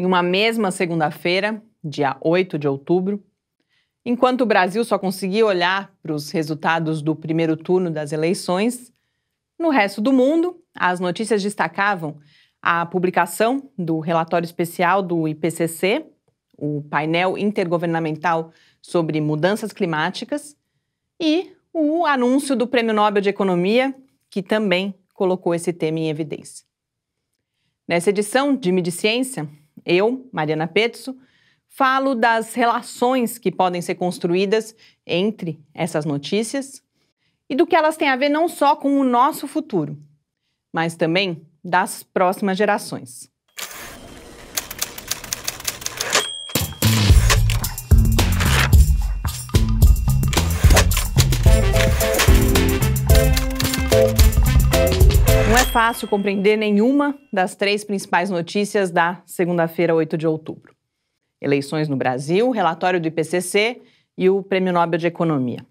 em uma mesma segunda-feira, dia 8 de outubro, enquanto o Brasil só conseguia olhar para os resultados do primeiro turno das eleições, no resto do mundo, as notícias destacavam a publicação do relatório especial do IPCC, o painel intergovernamental sobre mudanças climáticas, e o anúncio do Prêmio Nobel de Economia, que também colocou esse tema em evidência. Nessa edição de Midi Ciência, eu, Mariana Petzo, falo das relações que podem ser construídas entre essas notícias e do que elas têm a ver não só com o nosso futuro, mas também das próximas gerações. fácil compreender nenhuma das três principais notícias da segunda-feira, 8 de outubro: eleições no Brasil, relatório do IPCC e o Prêmio Nobel de Economia.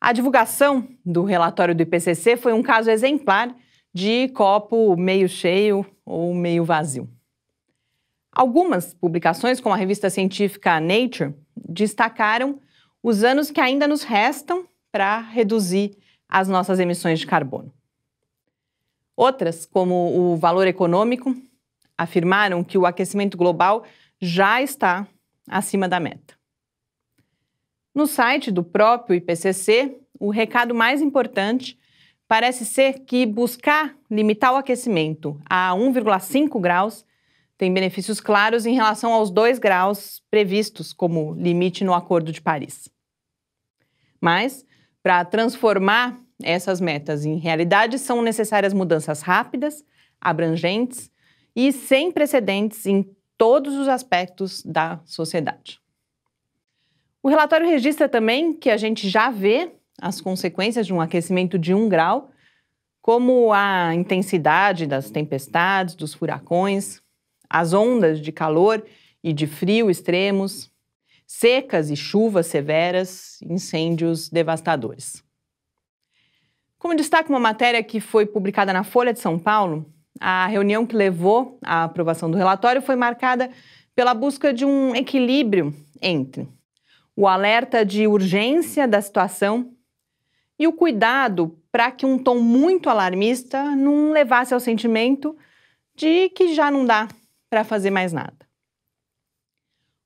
A divulgação do relatório do IPCC foi um caso exemplar de copo meio cheio ou meio vazio. Algumas publicações, como a revista científica Nature, destacaram os anos que ainda nos restam para reduzir as nossas emissões de carbono. Outras, como o valor econômico, afirmaram que o aquecimento global já está acima da meta. No site do próprio IPCC, o recado mais importante parece ser que buscar limitar o aquecimento a 1,5 graus tem benefícios claros em relação aos 2 graus previstos como limite no Acordo de Paris. Mas, para transformar essas metas, em realidade, são necessárias mudanças rápidas, abrangentes e sem precedentes em todos os aspectos da sociedade. O relatório registra também que a gente já vê as consequências de um aquecimento de um grau, como a intensidade das tempestades, dos furacões, as ondas de calor e de frio extremos, secas e chuvas severas, incêndios devastadores. Como destaca uma matéria que foi publicada na Folha de São Paulo, a reunião que levou à aprovação do relatório foi marcada pela busca de um equilíbrio entre o alerta de urgência da situação e o cuidado para que um tom muito alarmista não levasse ao sentimento de que já não dá para fazer mais nada.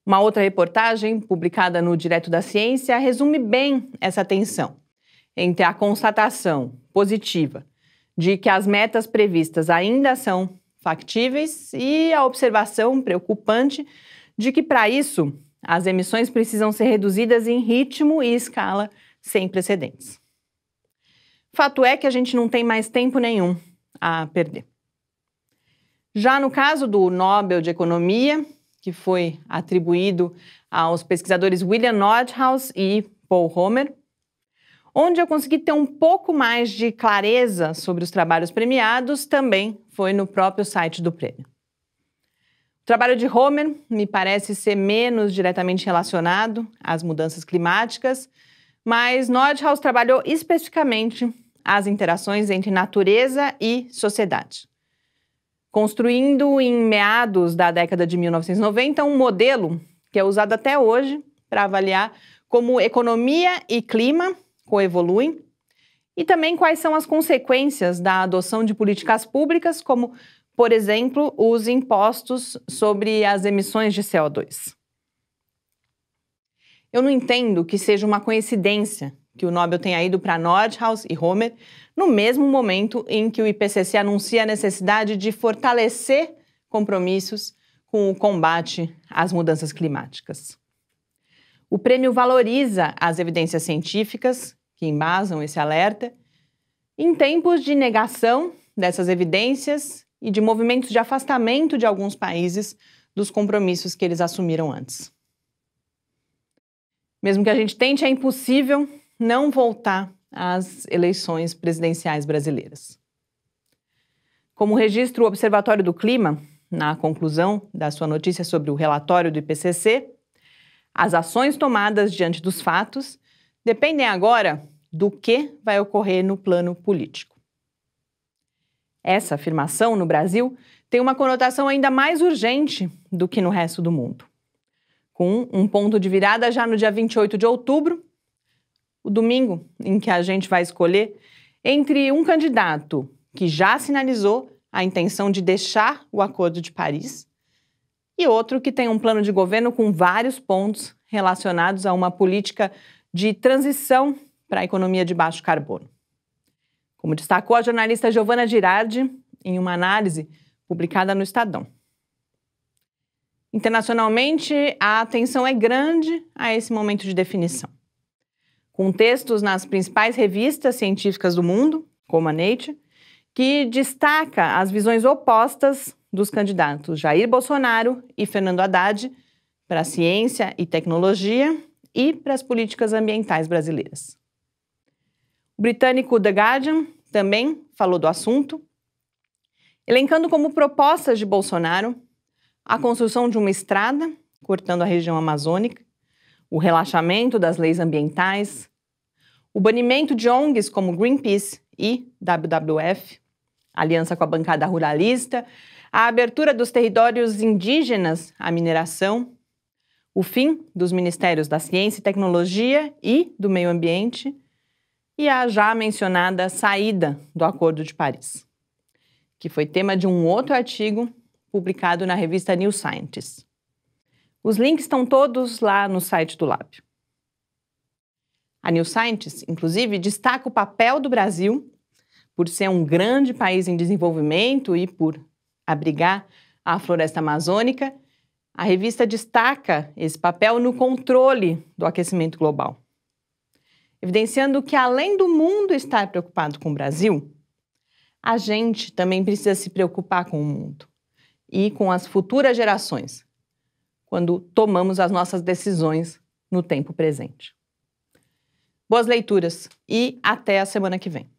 Uma outra reportagem, publicada no Direto da Ciência, resume bem essa tensão entre a constatação positiva de que as metas previstas ainda são factíveis e a observação preocupante de que, para isso, as emissões precisam ser reduzidas em ritmo e escala sem precedentes. Fato é que a gente não tem mais tempo nenhum a perder. Já no caso do Nobel de Economia, que foi atribuído aos pesquisadores William Nordhaus e Paul Homer, Onde eu consegui ter um pouco mais de clareza sobre os trabalhos premiados também foi no próprio site do prêmio. O trabalho de Homer me parece ser menos diretamente relacionado às mudanças climáticas, mas Nordhaus trabalhou especificamente as interações entre natureza e sociedade. Construindo em meados da década de 1990 um modelo que é usado até hoje para avaliar como economia e clima coevoluem? E também quais são as consequências da adoção de políticas públicas, como, por exemplo, os impostos sobre as emissões de CO2? Eu não entendo que seja uma coincidência que o Nobel tenha ido para Nordhaus e Homer no mesmo momento em que o IPCC anuncia a necessidade de fortalecer compromissos com o combate às mudanças climáticas. O prêmio valoriza as evidências científicas que embasam esse alerta. Em tempos de negação dessas evidências e de movimentos de afastamento de alguns países dos compromissos que eles assumiram antes. Mesmo que a gente tente, é impossível não voltar às eleições presidenciais brasileiras. Como registra o Observatório do Clima, na conclusão da sua notícia sobre o relatório do IPCC, as ações tomadas diante dos fatos dependem agora do que vai ocorrer no plano político. Essa afirmação no Brasil tem uma conotação ainda mais urgente do que no resto do mundo. Com um ponto de virada já no dia 28 de outubro, o domingo em que a gente vai escolher entre um candidato que já sinalizou a intenção de deixar o Acordo de Paris e outro que tem um plano de governo com vários pontos relacionados a uma política de transição para a economia de baixo carbono. Como destacou a jornalista Giovana Girardi em uma análise publicada no Estadão. Internacionalmente, a atenção é grande a esse momento de definição. Com textos nas principais revistas científicas do mundo, como a Nature, que destaca as visões opostas dos candidatos Jair Bolsonaro e Fernando Haddad para a ciência e tecnologia e para as políticas ambientais brasileiras. O britânico The Guardian também falou do assunto, elencando como propostas de Bolsonaro a construção de uma estrada cortando a região amazônica, o relaxamento das leis ambientais, o banimento de ONGs como Greenpeace e WWF, aliança com a bancada ruralista, a abertura dos territórios indígenas à mineração, o fim dos ministérios da Ciência e Tecnologia e do Meio Ambiente e a já mencionada saída do Acordo de Paris, que foi tema de um outro artigo publicado na revista New Scientist. Os links estão todos lá no site do Lab. A New Scientist, inclusive, destaca o papel do Brasil por ser um grande país em desenvolvimento e por abrigar a floresta amazônica, a revista destaca esse papel no controle do aquecimento global, evidenciando que, além do mundo estar preocupado com o Brasil, a gente também precisa se preocupar com o mundo e com as futuras gerações, quando tomamos as nossas decisões no tempo presente. Boas leituras e até a semana que vem.